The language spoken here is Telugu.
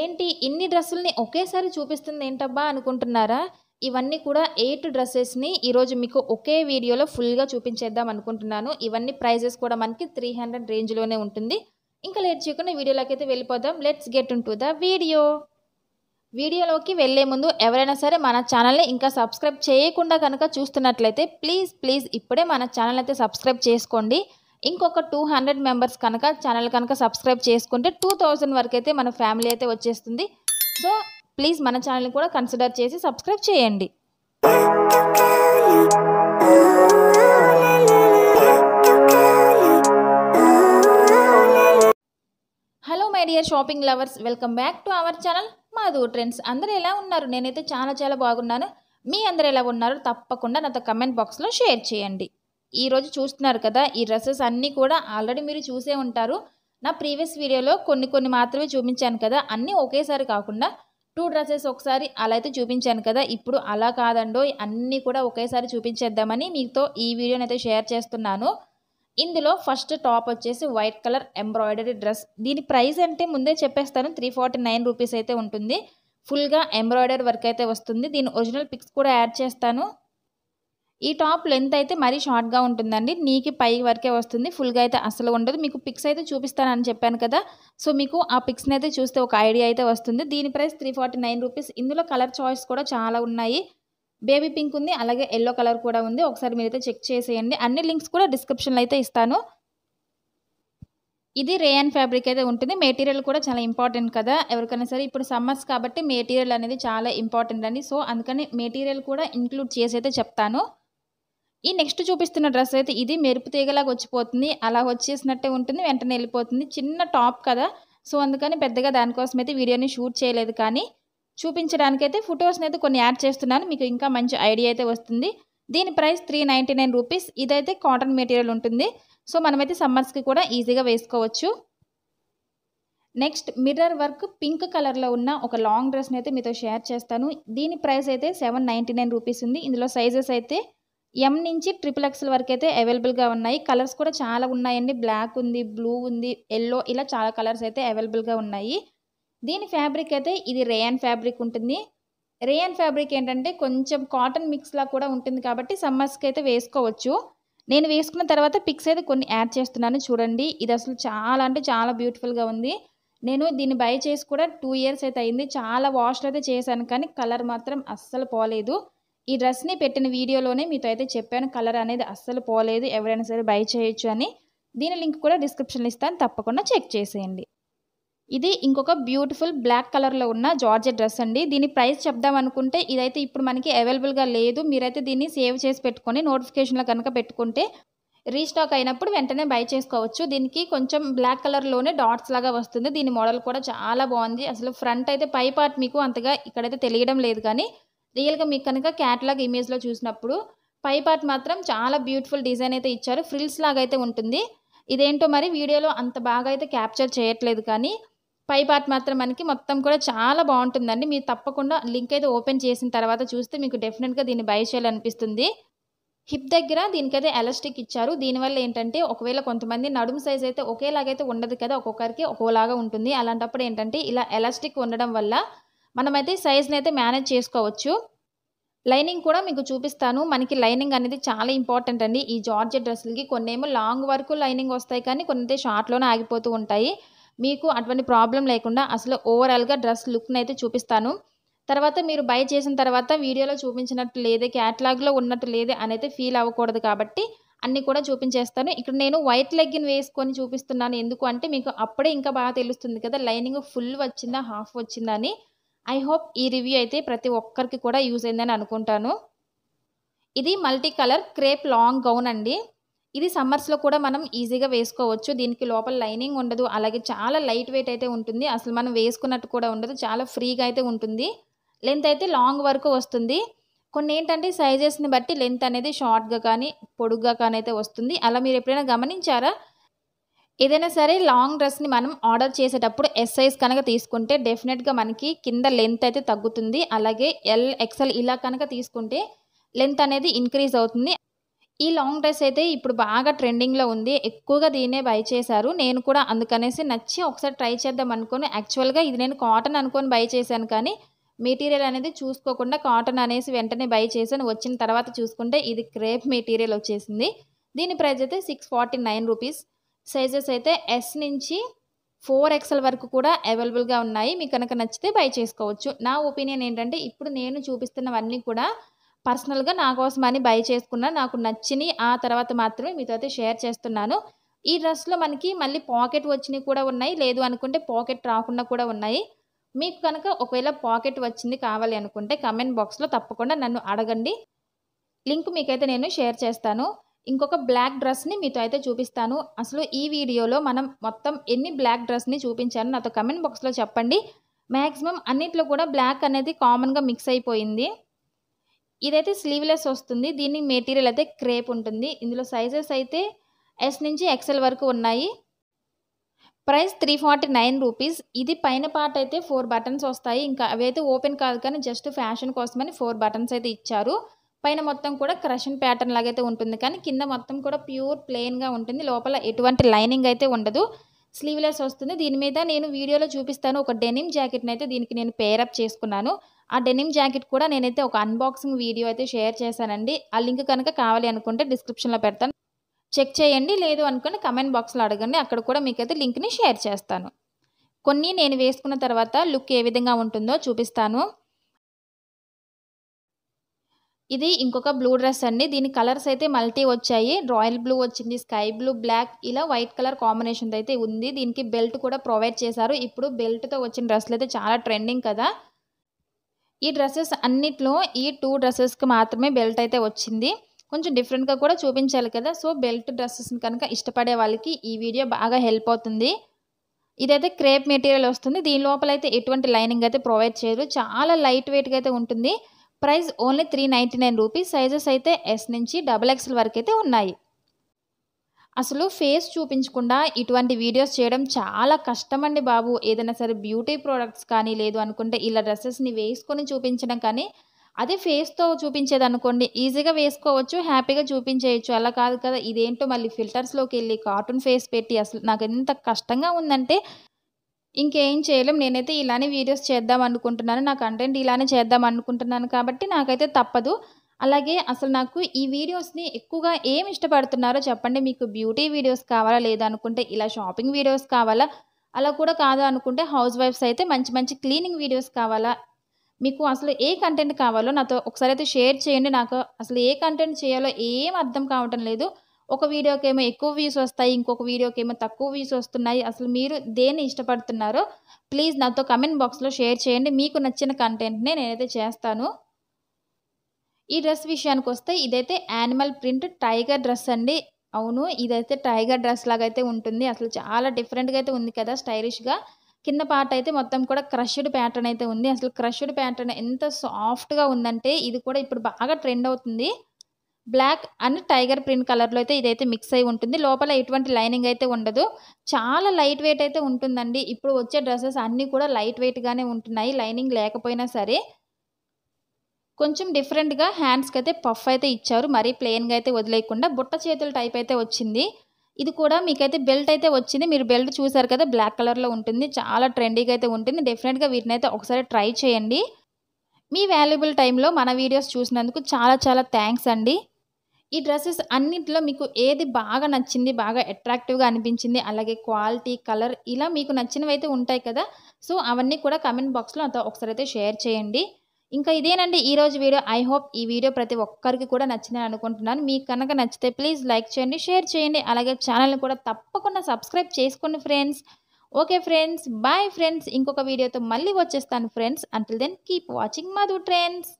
ఏంటి ఇన్ని డ్రెస్సుల్ని ఒకేసారి చూపిస్తుంది ఏంటబ్బా అనుకుంటున్నారా ఇవన్నీ కూడా ఎయిట్ డ్రెస్సెస్ని ఈరోజు మీకు ఒకే వీడియోలో ఫుల్గా చూపించేద్దాం అనుకుంటున్నాను ఇవన్నీ ప్రైజెస్ కూడా మనకి త్రీ హండ్రెడ్ రేంజ్లోనే ఉంటుంది ఇంకా లేట్ చేయకుండా వీడియోలోకి అయితే వెళ్ళిపోదాం let's get to the video వీడియోలోకి వెళ్ళే ముందు ఎవరైనా సరే మన ఛానల్ని ఇంకా సబ్స్క్రైబ్ చేయకుండా కనుక చూస్తున్నట్లయితే ప్లీజ్ ప్లీజ్ ఇప్పుడే మన ఛానల్ అయితే సబ్స్క్రైబ్ చేసుకోండి ఇంకొక టూ హండ్రెడ్ మెంబర్స్ కనుక ఛానల్ కనుక సబ్స్క్రైబ్ చేసుకుంటే టూ థౌజండ్ వరకు అయితే మన ఫ్యామిలీ అయితే వచ్చేస్తుంది సో ప్లీజ్ మన ఛానల్ని కూడా కన్సిడర్ చేసి సబ్స్క్రైబ్ చేయండి hello my dear shopping lovers welcome back to our channel Madhu trends అందరూ ఎలా ఉన్నారు నేనైతే చాలా చాలా బాగున్నాను మీ అందరు ఎలా ఉన్నారో తప్పకుండా నాతో కమెంట్ బాక్స్లో షేర్ చేయండి ఈరోజు చూస్తున్నారు కదా ఈ డ్రెస్సెస్ అన్నీ కూడా ఆల్రెడీ మీరు చూసే ఉంటారు నా ప్రీవియస్ వీడియోలో కొన్ని కొన్ని మాత్రమే చూపించాను కదా అన్నీ ఒకేసారి కాకుండా టూ డ్రెస్సెస్ ఒకసారి అలా అయితే చూపించాను కదా ఇప్పుడు అలా కాదండో అన్నీ కూడా ఒకేసారి చూపించేద్దామని మీతో ఈ వీడియోని అయితే షేర్ చేస్తున్నాను ఇందులో ఫస్ట్ టాప్ వచ్చేసి వైట్ కలర్ ఎంబ్రాయిడరీ డ్రెస్ దీని ప్రైస్ అంటే ముందే చెప్పేస్తాను త్రీ ఫార్టీ నైన్ రూపీస్ అయితే ఉంటుంది ఫుల్గా ఎంబ్రాయిడరీ వర్క్ అయితే వస్తుంది దీని ఒరిజినల్ పిక్స్ కూడా యాడ్ చేస్తాను ఈ టాప్ లెంత్ అయితే మరీ షార్ట్గా ఉంటుందండి నీకి పై వరకే వస్తుంది ఫుల్గా అయితే అసలు ఉండదు మీకు పిక్స్ అయితే చూపిస్తానని చెప్పాను కదా సో మీకు ఆ పిక్స్ని అయితే చూస్తే ఒక ఐడియా అయితే వస్తుంది దీని price three forty nine rupees ఇందులో కలర్ చాయిస్ కూడా చాలా ఉన్నాయి బేబీ పింక్ ఉంది అలాగే ఎల్లో కలర్ కూడా ఉంది ఒకసారి మీరైతే చెక్ చేసేయండి అన్ని లింక్స్ కూడా డిస్క్రిప్షన్లో అయితే ఇస్తాను ఇది రేయన్ ఫ్యాబ్రిక్ అయితే ఉంటుంది మెటీరియల్ కూడా చాలా ఇంపార్టెంట్ కదా ఎవరికైనా సరే ఇప్పుడు సమ్మర్స్ కాబట్టి మెటీరియల్ అనేది చాలా ఇంపార్టెంట్ అండి సో అందుకని మెటీరియల్ కూడా ఇంక్లూడ్ చేసి అయితే చెప్తాను ఈ నెక్స్ట్ చూపిస్తున్న డ్రెస్ అయితే ఇది మెరుపు తీగలాగా వచ్చిపోతుంది అలా వచ్చేసినట్టే ఉంటుంది వెంటనే వెళ్ళిపోతుంది చిన్న టాప్ కదా సో అందుకని పెద్దగా దానికోసం అయితే వీడియోని షూట్ చేయలేదు కానీ చూపించడానికైతే ఫొటోస్ని అయితే కొన్ని యాడ్ చేస్తున్నాను మీకు ఇంకా మంచి ఐడియా అయితే వస్తుంది దీని price three ninety nine rupees ఇదైతే కాటన్ మెటీరియల్ ఉంటుంది సో మనమైతే సమ్మర్స్కి కూడా ఈజీగా వేసుకోవచ్చు నెక్స్ట్ మిర్రర్ వర్క్ పింక్ కలర్లో ఉన్న ఒక లాంగ్ డ్రెస్ని అయితే మీతో షేర్ చేస్తాను దీని ప్రైస్ అయితే సెవెన్ నైంటీ నైన్ రూపీస్ ఉంది ఇందులో సైజెస్ అయితే ఎం నుంచి ట్రిపుల్ ఎక్స్ఎల్ వరకు అయితే అవైలబుల్గా ఉన్నాయి కలర్స్ కూడా చాలా ఉన్నాయండి బ్లాక్ ఉంది బ్లూ ఉంది ఎల్లో ఇలా చాలా కలర్స్ అయితే అవైలబుల్గా ఉన్నాయి దీని ఫ్యాబ్రిక్ అయితే ఇది రేయన్ ఫ్యాబ్రిక్ ఉంటుంది రేయన్ ఫ్యాబ్రిక్ ఏంటంటే కొంచెం కాటన్ మిక్స్లా కూడా ఉంటుంది కాబట్టి సమ్మర్స్కి అయితే వేసుకోవచ్చు నేను వేసుకున్న తర్వాత పిక్స్ అయితే కొన్ని యాడ్ చేస్తున్నాను చూడండి ఇది అసలు చాలా అంటే చాలా బ్యూటిఫుల్గా ఉంది నేను దీన్ని బై చేసి కూడా టూ ఇయర్స్ అయితే అయింది చాలా వాష్లు అయితే చేశాను కానీ కలర్ మాత్రం అస్సలు పోలేదు ఈ డ్రెస్ని పెట్టిన వీడియోలోనే మీతో అయితే చెప్పాను కలర్ అనేది అస్సలు పోలేదు ఎవరైనా సరే బై చేయొచ్చు అని దీని లింక్ కూడా డిస్క్రిప్షన్లో ఇస్తాను తప్పకుండా చెక్ చేసేయండి ఇది ఇంకొక బ్యూటిఫుల్ బ్లాక్ కలర్లో ఉన్న జార్జ డ్రెస్ అండి దీని ప్రైస్ చెప్దాం అనుకుంటే ఇదైతే ఇప్పుడు మనకి అవైలబుల్గా లేదు మీరైతే దీన్ని సేవ్ చేసి పెట్టుకొని నోటిఫికేషన్లో కనుక పెట్టుకుంటే రీస్టాక్ అయినప్పుడు వెంటనే బై చేసుకోవచ్చు దీనికి కొంచెం బ్లాక్ కలర్లోనే డాట్స్ లాగా వస్తుంది దీని మోడల్ కూడా చాలా బాగుంది అసలు ఫ్రంట్ అయితే పై పార్ట్ మీకు అంతగా ఇక్కడైతే తెలియడం లేదు కానీ రియల్గా మీకు కనుక క్యాట్లాగ్ ఇమేజ్లో చూసినప్పుడు పై పార్ట్ మాత్రం చాలా బ్యూటిఫుల్ డిజైన్ అయితే ఇచ్చారు ఫ్రిల్స్ లాగా అయితే ఉంటుంది ఇదేంటో మరి వీడియోలో అంత బాగా అయితే క్యాప్చర్ చేయట్లేదు కానీ పై పార్ట్ మాత్రం మనకి మొత్తం కూడా చాలా బాగుంటుందండి మీరు తప్పకుండా లింక్ అయితే ఓపెన్ చేసిన తర్వాత చూస్తే మీకు డెఫినెట్గా దీన్ని బై చేయాలనిపిస్తుంది హిప్ దగ్గర దీనికైతే ఎలాస్టిక్ ఇచ్చారు దీనివల్ల ఏంటంటే ఒకవేళ కొంతమంది నడుము సైజ్ అయితే ఒకేలాగైతే ఉండదు కదా ఒక్కొక్కరికి ఒక్కోలాగా ఉంటుంది అలాంటప్పుడు ఏంటంటే ఇలా ఎలాస్టిక్ ఉండడం వల్ల మనమైతే సైజ్ని అయితే మేనేజ్ చేసుకోవచ్చు లైనింగ్ కూడా మీకు చూపిస్తాను మనకి లైనింగ్ అనేది చాలా ఇంపార్టెంట్ అండి ఈ జార్జెట్ డ్రెస్సులకి కొన్నేమో లాంగ్ వరకు లైనింగ్ వస్తాయి కానీ కొన్ని అయితే షార్ట్లోనే ఆగిపోతూ ఉంటాయి మీకు అటువంటి ప్రాబ్లం లేకుండా అసలు ఓవరాల్గా డ్రెస్ లుక్ని అయితే చూపిస్తాను తర్వాత మీరు బై చేసిన తర్వాత వీడియోలో చూపించినట్టు లేదే క్యాట్లాగ్లో ఉన్నట్టు లేదే అనేది ఫీల్ అవ్వకూడదు కాబట్టి అన్నీ కూడా చూపించేస్తాను ఇక్కడ నేను వైట్ లెగ్గిన్ వేసుకొని చూపిస్తున్నాను ఎందుకు అంటే మీకు అప్పుడే ఇంకా బాగా తెలుస్తుంది కదా లైనింగ్ ఫుల్ వచ్చిందా హాఫ్ వచ్చిందా అని ఐ హోప్ ఈ రివ్యూ అయితే ప్రతి ఒక్కరికి కూడా యూజ్ అయిందని అనుకుంటాను ఇది multi colour crepe long gown అండి ఇది సమ్మర్స్లో కూడా మనం ఈజీగా వేసుకోవచ్చు దీనికి లోపల లైనింగ్ ఉండదు అలాగే చాలా లైట్ వెయిట్ అయితే ఉంటుంది అసలు మనం వేసుకున్నట్టు కూడా ఉండదు చాలా ఫ్రీగా అయితే ఉంటుంది లెంత్ అయితే లాంగ్ వరకు వస్తుంది కొన్ని ఏంటంటే సైజెస్ని బట్టి లెంత్ అనేది షార్ట్గా కానీ పొడుగ్గా కానీ అయితే వస్తుంది అలా మీరు ఎప్పుడైనా గమనించారా ఏదైనా సరే లాంగ్ డ్రెస్ని మనం ఆర్డర్ చేసేటప్పుడు ఎస్ సైజ్ కనుక తీసుకుంటే డెఫినెట్గా మనకి కింద లెంత్ అయితే తగ్గుతుంది అలాగే ఎల్ ఎక్సెల్ ఇలా కనుక తీసుకుంటే లెంత్ అనేది ఇంక్రీజ్ అవుతుంది ఈ లాంగ్ డ్రెస్ అయితే ఇప్పుడు బాగా ట్రెండింగ్లో ఉంది ఎక్కువగా దీనే బై చేశారు నేను కూడా అందుకనేసి నచ్చి ఒకసారి ట్రై చేద్దాం అనుకుని యాక్చువల్గా ఇది నేను కాటన్ అనుకొని బై చేశాను కానీ మెటీరియల్ అనేది చూసుకోకుండా కాటన్ అనేసి వెంటనే బై చేశాను వచ్చిన తర్వాత చూసుకుంటే ఇది క్రేప్ మెటీరియల్ వచ్చేసింది దీని ప్రైస్ అయితే six forty nine rupees sizes అయితే ఎస్ నుంచి ఫోర్ ఎక్స్ఎల్ వరకు కూడా అవైలబుల్గా ఉన్నాయి మీకు కనుక నచ్చితే బై చేసుకోవచ్చు నా ఒపీనియన్ ఏంటంటే ఇప్పుడు నేను చూపిస్తున్నవన్నీ కూడా పర్సనల్గా నా కోసం అని బై చేసుకున్నా నాకు నచ్చిని ఆ తర్వాత మాత్రమే మీతో అయితే షేర్ చేస్తున్నాను ఈ డ్రెస్లో మనకి మళ్ళీ పాకెట్ వచ్చినవి కూడా ఉన్నాయి లేదు అనుకుంటే పాకెట్ రాకుండా కూడా ఉన్నాయి మీకు కనుక ఒకవేళ పాకెట్ వచ్చింది కావాలి అనుకుంటే కమెంట్ బాక్స్లో తప్పకుండా నన్ను అడగండి లింక్ మీకైతే నేను షేర్ చేస్తాను ఇంకొక బ్లాక్ డ్రెస్ని మీతో అయితే చూపిస్తాను అసలు ఈ వీడియోలో మనం మొత్తం ఎన్ని బ్లాక్ డ్రెస్ని చూపించాను నాతో కమెంట్ బాక్స్లో చెప్పండి మ్యాక్సిమం అన్నిట్లో కూడా బ్లాక్ అనేది కామన్గా మిక్స్ అయిపోయింది ఇదైతే స్లీవ్లెస్ వస్తుంది దీని మెటీరియల్ అయితే క్రేప్ ఉంటుంది ఇందులో సైజెస్ అయితే ఎస్ నుంచి ఎక్సెల్ వరకు ఉన్నాయి price three forty nine rupees ఇది పైన పార్ట్ అయితే ఫోర్ బటన్స్ వస్తాయి ఇంకా అవి అయితే ఓపెన్ కాదు కానీ జస్ట్ ఫ్యాషన్ కోసమని ఫోర్ బటన్స్ అయితే ఇచ్చారు పైన మొత్తం కూడా క్రషన్ ప్యాటర్న్ లాగైతే ఉంటుంది కానీ కింద మొత్తం కూడా ప్యూర్ ప్లెయిన్గా ఉంటుంది లోపల ఎటువంటి లైనింగ్ అయితే ఉండదు స్లీవ్లెస్ వస్తుంది దీని మీద నేను వీడియోలో చూపిస్తాను ఒక డెనిమ్ జాకెట్ని అయితే దీనికి నేను పేరప్ చేసుకున్నాను ఆ డెనిమ్ జాకెట్ కూడా నేనైతే ఒక అన్బాక్సింగ్ వీడియో అయితే షేర్ చేశానండి ఆ లింక్ కనుక కావాలి అనుకుంటే డిస్క్రిప్షన్లో పెడతాను చెక్ చేయండి లేదు అనుకుని కమెంట్ బాక్స్లో అడగండి అక్కడ కూడా మీకైతే లింక్ని షేర్ చేస్తాను కొన్ని నేను వేసుకున్న తర్వాత లుక్ ఏ విధంగా ఉంటుందో చూపిస్తాను ఇది ఇంకొక బ్లూ డ్రెస్ అండి దీని కలర్స్ అయితే మల్టీ వచ్చాయి రాయల్ బ్లూ వచ్చింది స్కై బ్లూ బ్లాక్ ఇలా వైట్ కలర్ కాంబినేషన్ అయితే ఉంది దీనికి బెల్ట్ కూడా ప్రొవైడ్ చేశారు ఇప్పుడు బెల్ట్తో వచ్చిన డ్రెస్సులు అయితే చాలా ట్రెండింగ్ కదా ఈ డ్రెస్సెస్ అన్నిట్లో ఈ టూ డ్రెస్సెస్కి మాత్రమే బెల్ట్ అయితే వచ్చింది కొంచెం డిఫరెంట్గా కూడా చూపించాలి కదా సో బెల్ట్ డ్రెస్సెస్ని కనుక ఇష్టపడే వాళ్ళకి ఈ వీడియో బాగా హెల్ప్ అవుతుంది ఇదైతే క్రేప్ మెటీరియల్ వస్తుంది దీని లోపల అయితే ఎటువంటి లైనింగ్ అయితే ప్రొవైడ్ చేయరు చాలా లైట్ వెయిట్గా అయితే ఉంటుంది price only three ninety nine rupees sizes అయితే ఎస్ నుంచి డబల్ ఎక్స్ఎల్ వరకు అయితే ఉన్నాయి అసలు ఫేస్ చూపించకుండా ఇటువంటి వీడియోస్ చేయడం చాలా కష్టం అండి బాబు ఏదైనా సరే బ్యూటీ ప్రోడక్ట్స్ కానీ లేదు అనుకుంటే ఇలా డ్రెస్సెస్ని వేసుకొని చూపించడం కానీ అదే ఫేస్తో చూపించేది అనుకోండి ఈజీగా వేసుకోవచ్చు హ్యాపీగా చూపించేయచ్చు అలా కాదు కదా ఇదేంటో మళ్ళీ ఫిల్టర్స్లోకి వెళ్ళి కార్టూన్ ఫేస్ పెట్టి అసలు నాకు ఎంత కష్టంగా ఉందంటే ఇంకేం చేయలేం నేనైతే ఇలానే వీడియోస్ చేద్దాం అనుకుంటున్నాను నా కంటెంట్ ఇలానే చేద్దాం అనుకుంటున్నాను కాబట్టి నాకైతే తప్పదు అలాగే అసలు నాకు ఈ వీడియోస్ని ఎక్కువగా ఏం ఇష్టపడుతున్నారో చెప్పండి మీకు బ్యూటీ వీడియోస్ కావాలా లేదనుకుంటే ఇలా షాపింగ్ వీడియోస్ కావాలా అలా కూడా కాదు అనుకుంటే హౌస్ వైఫ్స్ అయితే మంచి మంచి క్లీనింగ్ వీడియోస్ కావాలా మీకు అసలు ఏ కంటెంట్ కావాలో నాతో ఒకసారి అయితే షేర్ చేయండి నాకు అసలు ఏ కంటెంట్ చేయాలో ఏం అర్థం కావటం లేదు ఒక వీడియోకి ఏమో ఎక్కువ వ్యూస్ వస్తాయి ఇంకొక వీడియోకి ఏమో తక్కువ వ్యూస్ వస్తున్నాయి అసలు మీరు దేన్ని ఇష్టపడుతున్నారో ప్లీజ్ నాతో కమెంట్ బాక్స్లో షేర్ చేయండి మీకు నచ్చిన కంటెంట్నే నేనైతే చేస్తాను ఈ డ్రెస్ విషయానికి వస్తే ఇదైతే యానిమల్ ప్రింట్ టైగర్ డ్రెస్ అండి అవును ఇదైతే టైగర్ డ్రెస్ లాగైతే ఉంటుంది అసలు చాలా డిఫరెంట్గా అయితే ఉంది కదా స్టైలిష్గా కింద పార్ట్ అయితే మొత్తం కూడా క్రష్డ్ ప్యాటర్న్ అయితే ఉంది అసలు క్రష్డ్ ప్యాటర్న్ ఎంత సాఫ్ట్గా ఉందంటే ఇది కూడా ఇప్పుడు బాగా ట్రెండ్ అవుతుంది బ్లాక్ అండ్ టైగర్ ప్రింట్ కలర్లో అయితే ఇదైతే మిక్స్ అయి ఉంటుంది లోపల ఎటువంటి లైనింగ్ అయితే ఉండదు చాలా లైట్ వెయిట్ అయితే ఉంటుందండి ఇప్పుడు వచ్చే డ్రెస్సెస్ అన్నీ కూడా లైట్ వెయిట్గానే ఉంటున్నాయి లైనింగ్ లేకపోయినా సరే కొంచెం డిఫరెంట్గా హ్యాండ్స్కి అయితే పఫ్ అయితే ఇచ్చారు మరీ ప్లెయిన్గా అయితే వదిలేయకుండా బుట్ట చేతుల టైప్ అయితే వచ్చింది ఇది కూడా మీకైతే బెల్ట్ అయితే వచ్చింది మీరు బెల్ట్ చూసారు కదా బ్లాక్ కలర్లో ఉంటుంది చాలా ట్రెండీగా అయితే ఉంటుంది డెఫినెట్గా వీటిని అయితే ఒకసారి ట్రై చేయండి మీ వాల్యుబుల్ టైంలో మన వీడియోస్ చూసినందుకు చాలా చాలా థ్యాంక్స్ అండి ఈ డ్రెస్సెస్ అన్నింటిలో మీకు ఏది బాగా నచ్చింది బాగా అట్రాక్టివ్గా అనిపించింది అలాగే క్వాలిటీ కలర్ ఇలా మీకు నచ్చినవి అయితే ఉంటాయి కదా సో అవన్నీ కూడా కమెంట్ బాక్స్లో అంతా ఒకసారి అయితే షేర్ చేయండి ఇంకా ఇదేనండి ఈరోజు వీడియో ఐ హోప్ ఈ వీడియో ప్రతి ఒక్కరికి కూడా నచ్చిందని అనుకుంటున్నాను మీకు కనుక నచ్చితే ప్లీజ్ లైక్ చేయండి షేర్ చేయండి అలాగే ఛానల్ని కూడా తప్పకుండా సబ్స్క్రైబ్ చేసుకోండి friends okay friends bye friends ఇంకొక వీడియోతో మళ్ళీ వచ్చేస్తాను friends until then keep watching Madhu trends